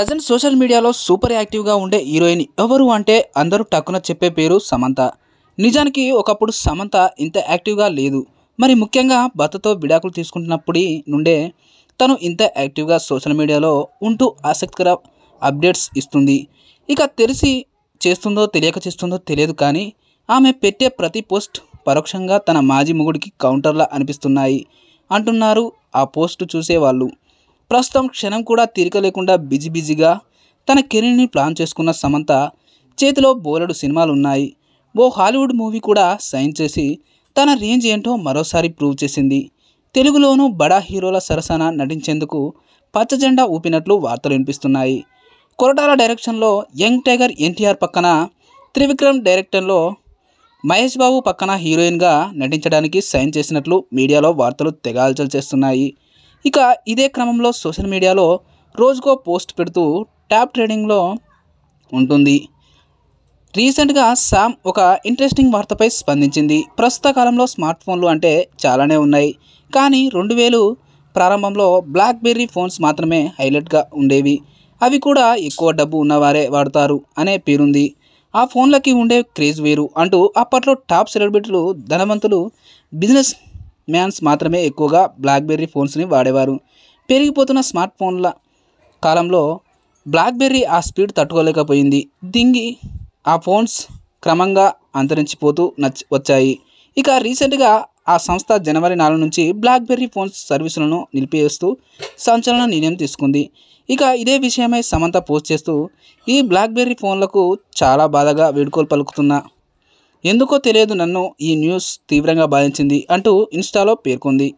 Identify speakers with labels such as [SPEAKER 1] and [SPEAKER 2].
[SPEAKER 1] present social మీడియాలో super యాక్టివ్గా ఉండే హీరోయిన్ ఎవరు అంటే అందరూ టక్కున చెప్పే పేరు సమంత నిజానికి ఒకప్పుడు సమంత ఇంత యాక్టివ్గా లేదు మరి ముఖ్యంగా భర్తతో విడాకులు తీసుకుంటున్నప్పుడు నుండే తను ఇంత యాక్టివ్గా సోషల్ మీడియాలో ఉంటూ ఆసక్తికర అప్డేట్స్ ఇస్తుంది ఇక తెలిసి చేస్తుందో తెలియక చేస్తుందో తెలియదు కానీ ఆమె పెట్టే ప్రతి పోస్ట్ పరోక్షంగా తన మాజీ మొగుడికి కౌంటర్లా అనిపిస్తున్నాయి అంటున్నారు ఆ పోస్టు చూసేవాళ్ళు ప్రస్తుతం క్షణం కూడా తీరిక లేకుండా బిజీ బిజీగా తన కెరీర్ని ప్లాన్ చేసుకున్న సమంత చేతిలో బోలెడు సినిమాలు ఉన్నాయి ఓ హాలీవుడ్ మూవీ కూడా సైన్ చేసి తన రేంజ్ ఏంటో మరోసారి ప్రూవ్ చేసింది తెలుగులోనూ బడా హీరోల సరసన నటించేందుకు పచ్చజెండా ఊపినట్లు వార్తలు వినిపిస్తున్నాయి కొరటాల డైరెక్షన్లో యంగ్ టైగర్ ఎన్టీఆర్ పక్కన త్రివిక్రమ్ డైరెక్టర్లో మహేష్ బాబు పక్కన హీరోయిన్గా నటించడానికి సైన్ చేసినట్లు మీడియాలో వార్తలు తెగాల్చల్ చేస్తున్నాయి ఇక ఇదే క్రమంలో సోషల్ మీడియాలో రోజుకో పోస్ట్ పెడుతూ ట్యాప్ ట్రేడింగ్లో ఉంటుంది రీసెంట్గా శామ్ ఒక ఇంట్రెస్టింగ్ వార్తపై స్పందించింది ప్రస్తుత కాలంలో స్మార్ట్ ఫోన్లు అంటే చాలానే ఉన్నాయి కానీ రెండు వేలు ప్రారంభంలో బ్లాక్బెర్రీ ఫోన్స్ మాత్రమే హైలైట్గా ఉండేవి అవి కూడా ఎక్కువ డబ్బు ఉన్నవారే వాడతారు అనే పేరుంది ఆ ఫోన్లకి ఉండే క్రేజ్ వేరు అంటూ అప్పట్లో టాప్ సెలబ్రిటీలు ధనవంతులు బిజినెస్ మ్యాన్స్ మాత్రమే ఎక్కువగా బ్లాక్బెర్రీ ఫోన్స్ని వాడేవారు పెరిగిపోతున్న స్మార్ట్ ఫోన్ల కాలంలో బ్లాక్బెర్రీ ఆ స్పీడ్ తట్టుకోలేకపోయింది దింగి ఆ ఫోన్స్ క్రమంగా అంతరించిపోతూ నచ్చి వచ్చాయి ఇక రీసెంట్గా ఆ సంస్థ జనవరి నాలుగు నుంచి బ్లాక్బెర్రీ ఫోన్స్ సర్వీసులను నిలిపివేస్తూ సంచలన నిర్ణయం తీసుకుంది ఇక ఇదే విషయమై సమంత పోస్ట్ చేస్తూ ఈ బ్లాక్బెర్రీ ఫోన్లకు చాలా బాధగా వేడుకోలు పలుకుతున్న ఎందుకో తెలియదు నన్ను ఈ న్యూస్ తీవ్రంగా బాధించింది అంటూ ఇన్స్టాలో పేర్కొంది